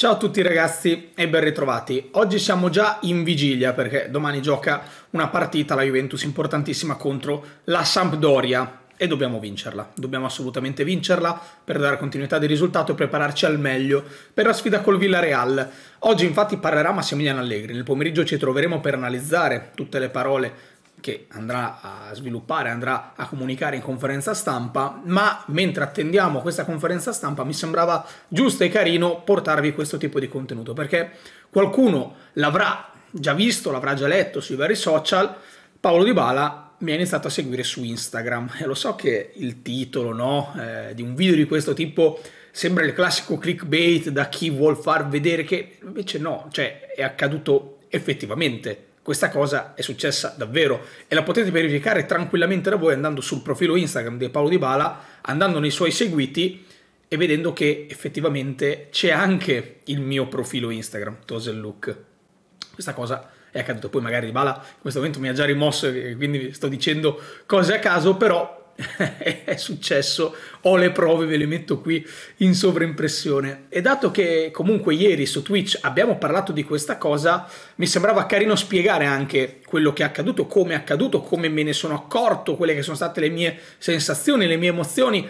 Ciao a tutti ragazzi e ben ritrovati. Oggi siamo già in vigilia perché domani gioca una partita la Juventus importantissima contro la Sampdoria e dobbiamo vincerla. Dobbiamo assolutamente vincerla per dare continuità di risultato e prepararci al meglio per la sfida col Villarreal. Oggi infatti parlerà Massimiliano Allegri. Nel pomeriggio ci troveremo per analizzare tutte le parole che andrà a sviluppare, andrà a comunicare in conferenza stampa, ma mentre attendiamo questa conferenza stampa mi sembrava giusto e carino portarvi questo tipo di contenuto, perché qualcuno l'avrà già visto, l'avrà già letto sui vari social, Paolo Di Bala mi ha iniziato a seguire su Instagram e lo so che il titolo no, eh, di un video di questo tipo sembra il classico clickbait da chi vuol far vedere che invece no, cioè è accaduto effettivamente questa cosa è successa davvero e la potete verificare tranquillamente da voi andando sul profilo Instagram di Paolo Di Bala, andando nei suoi seguiti e vedendo che effettivamente c'è anche il mio profilo Instagram, Tosel Look. Questa cosa è accaduta, poi magari Di Bala in questo momento mi ha già rimosso, quindi sto dicendo cose a caso, però è successo, ho le prove, ve le metto qui in sovraimpressione. E dato che comunque ieri su Twitch abbiamo parlato di questa cosa, mi sembrava carino spiegare anche quello che è accaduto, come è accaduto, come me ne sono accorto, quelle che sono state le mie sensazioni, le mie emozioni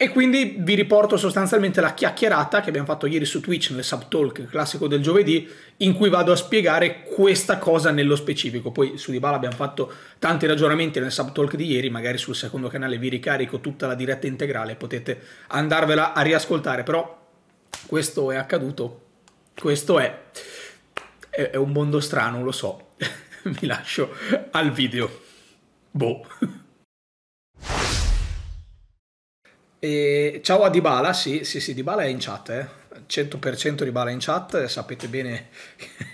e quindi vi riporto sostanzialmente la chiacchierata che abbiamo fatto ieri su Twitch nel sub talk classico del giovedì, in cui vado a spiegare questa cosa nello specifico. Poi su Dybala abbiamo fatto tanti ragionamenti nel sub talk di ieri, magari sul secondo canale vi ricarico tutta la diretta integrale, potete andarvela a riascoltare, però questo è accaduto, questo è, è, è un mondo strano, lo so, vi lascio al video. Boh. E ciao a Dybala, sì, sì, sì, Dybala è in chat, eh. 100% Dybala in chat, sapete bene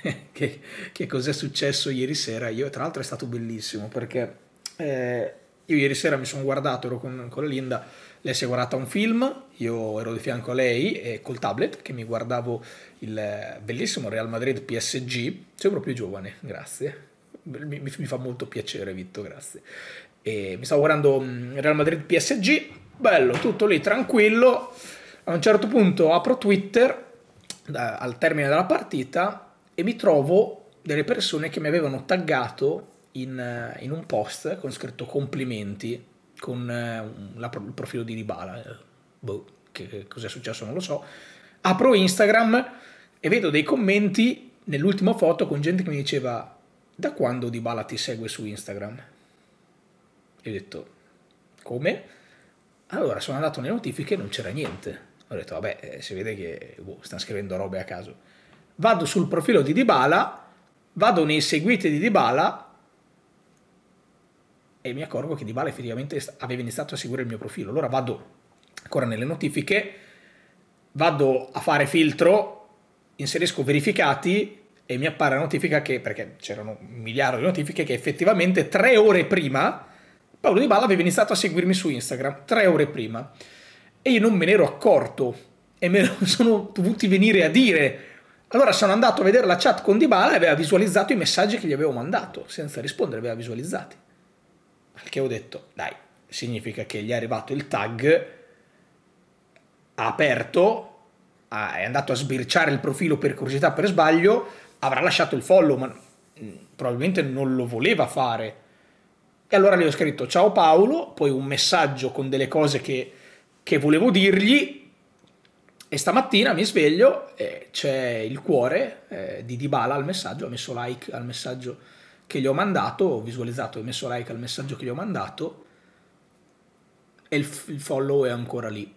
che, che cos'è successo ieri sera, io tra l'altro è stato bellissimo perché eh, io ieri sera mi sono guardato, ero con, con Linda, lei si è guardata un film, io ero di fianco a lei e col tablet che mi guardavo il bellissimo Real Madrid PSG, sei proprio giovane, grazie, mi, mi fa molto piacere Vitto, grazie. E mi stavo guardando mm, Real Madrid PSG bello, tutto lì tranquillo. A un certo punto apro Twitter da, al termine della partita e mi trovo delle persone che mi avevano taggato in, eh, in un post con scritto complimenti con eh, la, il profilo di Ribala. Boh, che, che cos'è successo non lo so. Apro Instagram e vedo dei commenti nell'ultima foto con gente che mi diceva da quando Dybala ti segue su Instagram? E ho detto come? Allora sono andato nelle notifiche e non c'era niente. Ho detto, vabbè, eh, si vede che boh, stanno scrivendo robe a caso. Vado sul profilo di Dybala, vado nei seguiti di Dybala e mi accorgo che Dybala effettivamente aveva iniziato a seguire il mio profilo. Allora vado ancora nelle notifiche, vado a fare filtro, inserisco verificati e mi appare la notifica che, perché c'erano un miliardo di notifiche, che effettivamente tre ore prima Paolo Di Balla aveva iniziato a seguirmi su Instagram tre ore prima e io non me ne ero accorto e me lo sono dovuti venire a dire. Allora sono andato a vedere la chat con Di Balla e aveva visualizzato i messaggi che gli avevo mandato senza rispondere, aveva visualizzati. Al che ho detto, dai, significa che gli è arrivato il tag, ha aperto, è andato a sbirciare il profilo per curiosità per sbaglio, avrà lasciato il follow, ma mm, probabilmente non lo voleva fare. E allora gli ho scritto ciao Paolo, poi un messaggio con delle cose che, che volevo dirgli e stamattina mi sveglio e c'è il cuore eh, di Dybala al messaggio, ha messo like al messaggio che gli ho mandato, ho visualizzato e messo like al messaggio che gli ho mandato e il, il follow è ancora lì.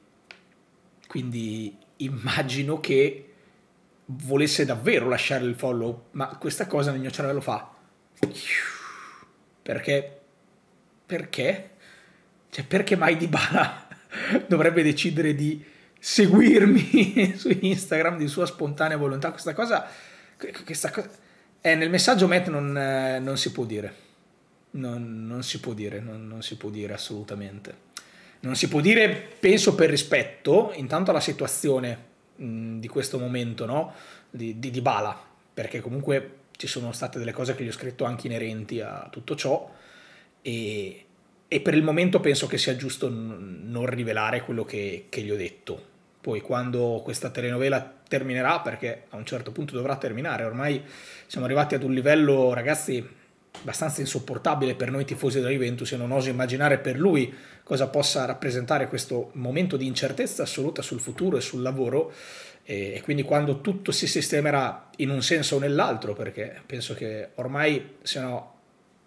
Quindi immagino che volesse davvero lasciare il follow, ma questa cosa nel mio cervello fa perché perché? Cioè, perché mai Dybala dovrebbe decidere di seguirmi su Instagram di sua spontanea volontà? Questa cosa, questa cosa eh, nel messaggio Matt non, eh, non, si può dire. Non, non si può dire, non, non si può dire assolutamente. Non si può dire, penso per rispetto, intanto alla situazione mh, di questo momento, no? Di, di, di Bala, perché comunque ci sono state delle cose che gli ho scritto anche inerenti a tutto ciò e, e, per il momento penso che sia giusto non rivelare quello che, che gli ho detto. Poi quando questa telenovela terminerà, perché a un certo punto dovrà terminare, ormai siamo arrivati ad un livello, ragazzi, abbastanza insopportabile per noi tifosi della Juventus e non oso immaginare per lui cosa possa rappresentare questo momento di incertezza assoluta sul futuro e sul lavoro e, quindi quando tutto si sistemerà in un senso o nell'altro perché penso che ormai siano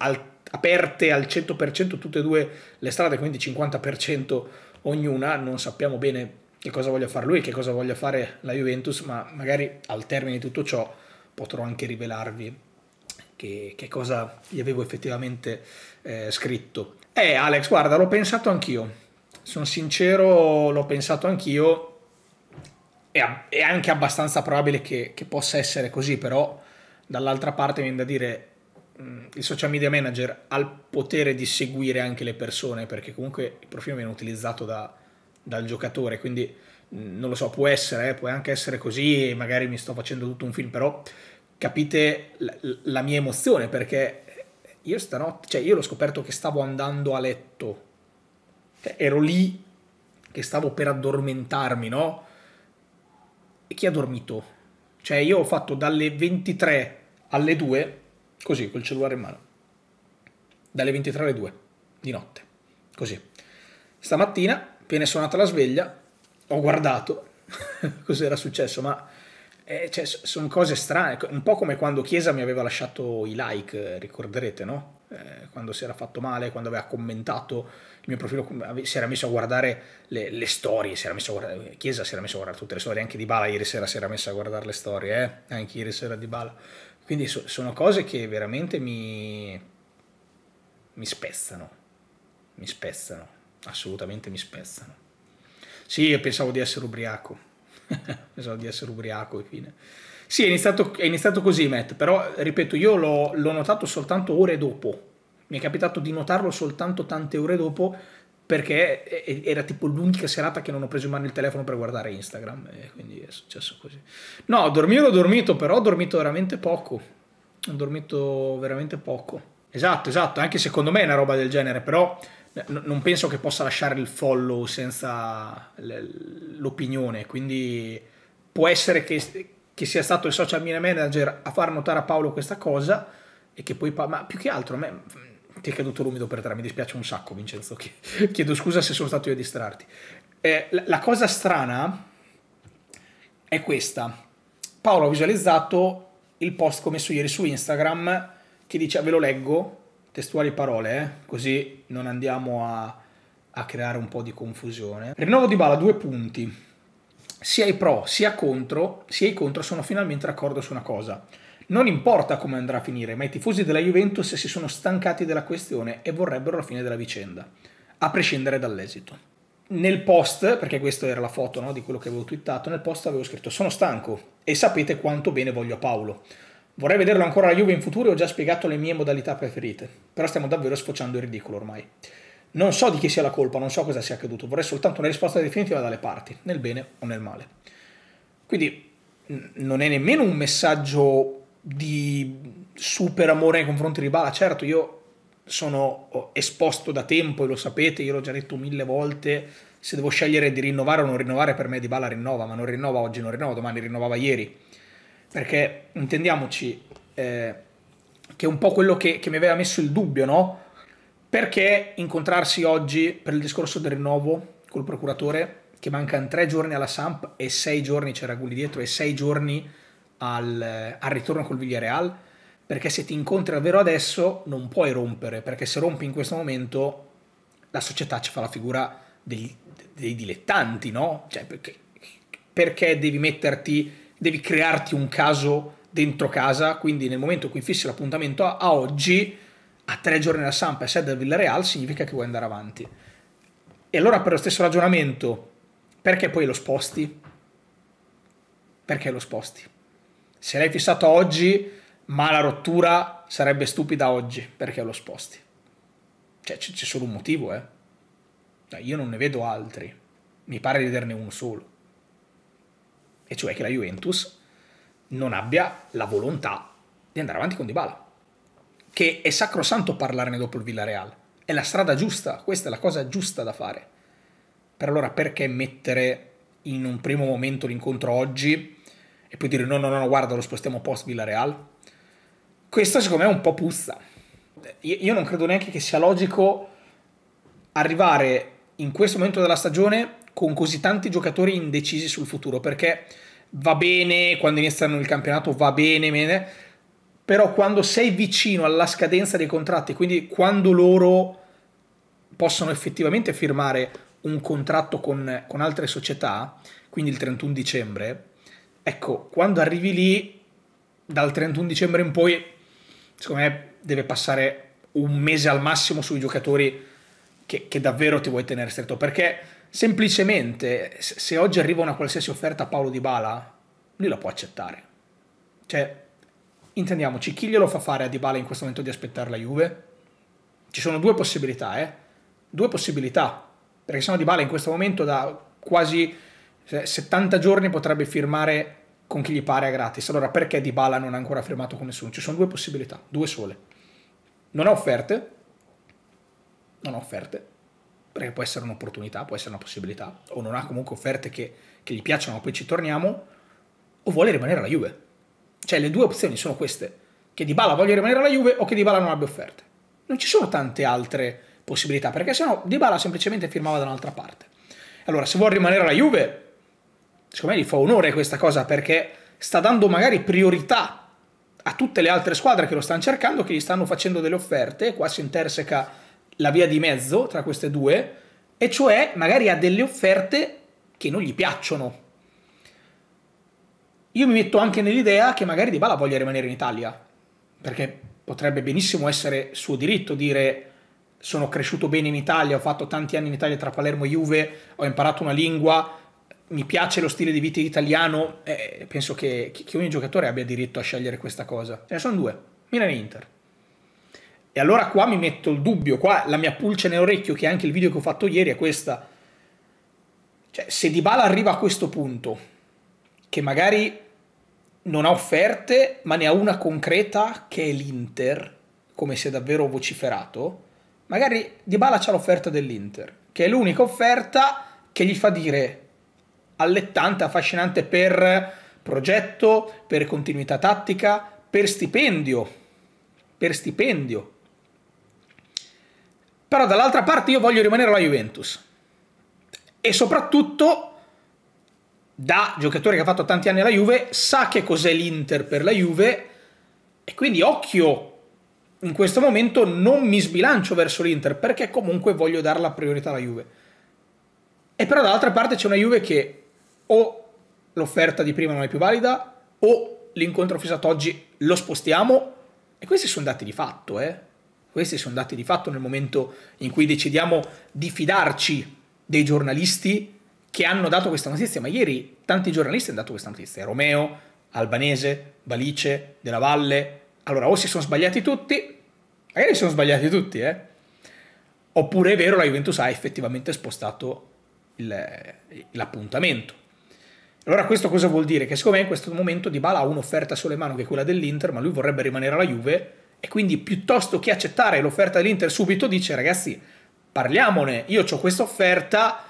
al, aperte al 100% tutte e due le strade, quindi 50% ognuna, non sappiamo bene che cosa voglia fare lui, che cosa voglia fare la Juventus, ma magari al termine di tutto ciò potrò anche rivelarvi che, che cosa gli avevo effettivamente eh, scritto. Eh Alex, guarda, l'ho pensato anch'io, sono sincero, l'ho pensato anch'io, è, è, anche abbastanza probabile che, che possa essere così, però dall'altra parte viene da dire Mm, il social media manager ha il potere di seguire anche le persone perché comunque il profilo viene utilizzato da, dal giocatore quindi mm, non lo so può essere eh, può anche essere così magari mi sto facendo tutto un film però capite la, la mia emozione perché io stanotte cioè io l'ho scoperto che stavo andando a letto cioè, ero lì che stavo per addormentarmi no e chi ha dormito cioè io ho fatto dalle 23 alle 2 così, col cellulare in mano, dalle 23 alle 2 di notte, così. Stamattina, appena è suonata la sveglia, ho guardato cosa era successo, ma eh, cioè, sono cose strane, un po' come quando Chiesa mi aveva lasciato i like, eh, ricorderete, no? Eh, quando si era fatto male, quando aveva commentato il mio profilo, si era messo a guardare le, le storie, si guardare, Chiesa si era messo a guardare tutte le storie, anche Di Bala ieri sera si era messo a guardare le storie, eh? anche ieri sera Di Bala quindi so, sono cose che veramente mi, mi spezzano, mi spezzano, assolutamente mi spezzano. Sì, io pensavo di essere ubriaco, pensavo di essere ubriaco e fine. Sì, è iniziato, è iniziato, così, Matt, però ripeto, io l'ho notato soltanto ore dopo. Mi è capitato di notarlo soltanto tante ore dopo perché eh, eh, era tipo l'unica serata che non ho preso in mano il telefono per guardare Instagram e quindi è successo così. No, dormire ho dormito, però ho dormito veramente poco. Ho dormito veramente poco. Esatto, esatto, anche secondo me è una roba del genere, però eh, non penso che possa lasciare il follow senza l'opinione, quindi può essere che, che, sia stato il social media manager a far notare a Paolo questa cosa e che poi... Ma più che altro a me ti è caduto l'umido per terra, mi dispiace un sacco Vincenzo, chiedo scusa se sono stato io a distrarti. Eh, la cosa strana è questa. Paolo ha visualizzato il post che ho messo ieri su Instagram che dice, ve lo leggo, testuali parole, eh? così non andiamo a, a, creare un po' di confusione. Rinnovo di Bala, due punti. Sia i pro sia contro, sia i contro sono finalmente d'accordo su una cosa non importa come andrà a finire, ma i tifosi della Juventus si sono stancati della questione e vorrebbero la fine della vicenda, a prescindere dall'esito. Nel post, perché questa era la foto no, di quello che avevo twittato, nel post avevo scritto sono stanco e sapete quanto bene voglio a Paolo. Vorrei vederlo ancora alla Juve in futuro e ho già spiegato le mie modalità preferite, però stiamo davvero sfociando il ridicolo ormai. Non so di chi sia la colpa, non so cosa sia accaduto, vorrei soltanto una risposta definitiva dalle parti, nel bene o nel male. Quindi non è nemmeno un messaggio di super amore nei confronti di Bala. Certo, io sono esposto da tempo e lo sapete, io l'ho già detto mille volte. Se devo scegliere di rinnovare o non rinnovare, per me Di Bala rinnova, ma non rinnova oggi, non rinnova domani, rinnovava ieri. Perché intendiamoci, eh, che è un po' quello che, che mi aveva messo il dubbio, no? Perché incontrarsi oggi per il discorso del rinnovo col procuratore, che mancano tre giorni alla Samp e sei giorni c'era Gulli dietro e sei giorni al, al ritorno col Villarreal, perché se ti incontri davvero adesso non puoi rompere, perché se rompi in questo momento la società ci fa la figura degli, dei dilettanti, no? Cioè, perché, perché devi metterti, devi crearti un caso dentro casa, quindi nel momento in cui fissi l'appuntamento a, a, oggi, a tre giorni da Sampa e sei del Villareal, significa che vuoi andare avanti. E allora per lo stesso ragionamento, perché poi lo sposti? Perché lo sposti? se l'hai fissato oggi, ma la rottura sarebbe stupida oggi perché lo sposti. Cioè, c'è solo un motivo, eh. Io non ne vedo altri. Mi pare di vederne uno solo. E cioè che la Juventus non abbia la volontà di andare avanti con Dybala. Che è sacrosanto parlarne dopo il Villareal. È la strada giusta, questa è la cosa giusta da fare. Per allora perché mettere in un primo momento l'incontro oggi e poi dire no, no, no, guarda, lo spostiamo post Villareal. Questo secondo me è un po' puzza. Io non credo neanche che sia logico arrivare in questo momento della stagione con così tanti giocatori indecisi sul futuro, perché va bene quando iniziano il campionato, va bene, bene però quando sei vicino alla scadenza dei contratti, quindi quando loro possono effettivamente firmare un contratto con, con altre società, quindi il 31 dicembre, Ecco, quando arrivi lì, dal 31 dicembre in poi, secondo me deve passare un mese al massimo sui giocatori che, che davvero ti vuoi tenere stretto, perché semplicemente se oggi arriva una qualsiasi offerta a Paolo Di Bala, lui la può accettare. Cioè, intendiamoci, chi glielo fa fare a Di Bala in questo momento di aspettare la Juve? Ci sono due possibilità, eh? Due possibilità, perché sennò Di Bala in questo momento da quasi cioè, 70 giorni potrebbe firmare con chi gli pare a gratis. Allora perché Dybala non ha ancora firmato con nessuno? Ci sono due possibilità, due sole. Non ha offerte, non ha offerte, perché può essere un'opportunità, può essere una possibilità, o non ha comunque offerte che, che gli piacciono, poi ci torniamo, o vuole rimanere alla Juve. Cioè le due opzioni sono queste, che Dybala voglia rimanere alla Juve o che Dybala non abbia offerte. Non ci sono tante altre possibilità, perché sennò Dybala semplicemente firmava da un'altra parte. Allora, se vuole rimanere alla Juve, secondo me gli fa onore questa cosa perché sta dando magari priorità a tutte le altre squadre che lo stanno cercando, che gli stanno facendo delle offerte, qua si interseca la via di mezzo tra queste due, e cioè magari ha delle offerte che non gli piacciono. Io mi metto anche nell'idea che magari Di Bala voglia rimanere in Italia, perché potrebbe benissimo essere suo diritto dire sono cresciuto bene in Italia, ho fatto tanti anni in Italia tra Palermo e Juve, ho imparato una lingua, mi piace lo stile di vita italiano, eh, penso che, che, ogni giocatore abbia diritto a scegliere questa cosa. Ce ne sono due, Milan e Inter. E allora qua mi metto il dubbio, qua la mia pulce nell'orecchio, che è anche il video che ho fatto ieri, è questa. Cioè, se Dybala arriva a questo punto, che magari non ha offerte, ma ne ha una concreta, che è l'Inter, come si è davvero vociferato, magari Dybala c'ha l'offerta dell'Inter, che è l'unica offerta che gli fa dire allettante, affascinante per progetto, per continuità tattica, per stipendio, per stipendio. Però dall'altra parte io voglio rimanere alla Juventus e soprattutto da giocatore che ha fatto tanti anni alla Juve sa che cos'è l'Inter per la Juve e quindi occhio in questo momento non mi sbilancio verso l'Inter perché comunque voglio dare la priorità alla Juve. E però dall'altra parte c'è una Juve che o l'offerta di prima non è più valida o l'incontro fissato oggi lo spostiamo e questi sono dati di fatto, eh? Questi sono dati di fatto nel momento in cui decidiamo di fidarci dei giornalisti che hanno dato questa notizia, ma ieri tanti giornalisti hanno dato questa notizia, Romeo, Albanese, Balice, Della Valle, allora o si sono sbagliati tutti, magari si sono sbagliati tutti, eh? oppure è vero la Juventus ha effettivamente spostato eh, l'appuntamento. Allora questo cosa vuol dire? Che secondo me in questo momento Dybala ha un'offerta sulle mani che è quella dell'Inter, ma lui vorrebbe rimanere alla Juve e quindi piuttosto che accettare l'offerta dell'Inter subito dice ragazzi parliamone, io ho questa offerta,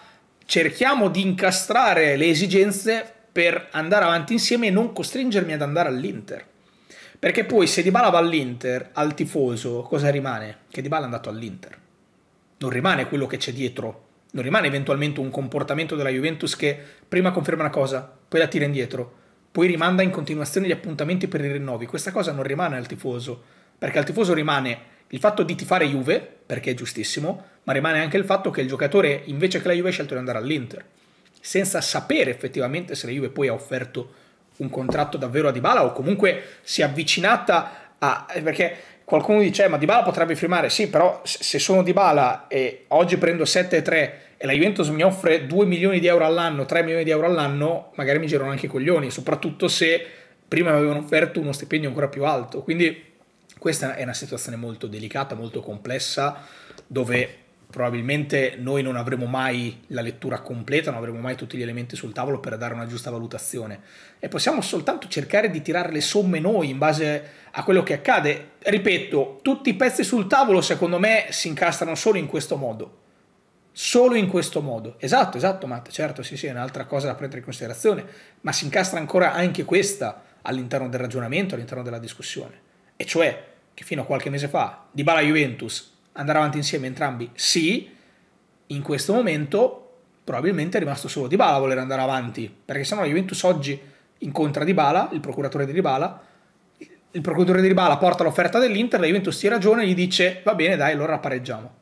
cerchiamo di incastrare le esigenze per andare avanti insieme e non costringermi ad andare all'Inter. Perché poi se Dybala va all'Inter, al tifoso, cosa rimane? Che Dybala è andato all'Inter. Non rimane quello che c'è dietro non rimane eventualmente un comportamento della Juventus che prima conferma una cosa, poi la tira indietro, poi rimanda in continuazione gli appuntamenti per i rinnovi. Questa cosa non rimane al tifoso, perché al tifoso rimane il fatto di tifare Juve, perché è giustissimo, ma rimane anche il fatto che il giocatore invece che la Juve ha scelto di andare all'Inter, senza sapere effettivamente se la Juve poi ha offerto un contratto davvero a Dybala o comunque si è avvicinata a... Eh, perché qualcuno dice eh, ma Dybala potrebbe firmare, sì però se sono Dybala e oggi prendo 7,3 e la Juventus mi offre 2 milioni di euro all'anno, 3 milioni di euro all'anno, magari mi girano anche i coglioni, soprattutto se prima mi avevano offerto uno stipendio ancora più alto, quindi questa è una situazione molto delicata, molto complessa, dove probabilmente noi non avremo mai la lettura completa, non avremo mai tutti gli elementi sul tavolo per dare una giusta valutazione e possiamo soltanto cercare di tirare le somme noi in base a quello che accade. Ripeto, tutti i pezzi sul tavolo secondo me si incastrano solo in questo modo. Solo in questo modo. Esatto, esatto, Matt, certo, sì, sì, è un'altra cosa da prendere in considerazione, ma si incastra ancora anche questa all'interno del ragionamento, all'interno della discussione. E cioè che fino a qualche mese fa Dybala Juventus andare avanti insieme entrambi? Sì, in questo momento probabilmente è rimasto solo Dybala a voler andare avanti, perché se no la Juventus oggi incontra Dybala, il procuratore di Dybala, il procuratore di Dybala porta l'offerta dell'Inter, la Juventus si ragione e gli dice va bene dai allora pareggiamo.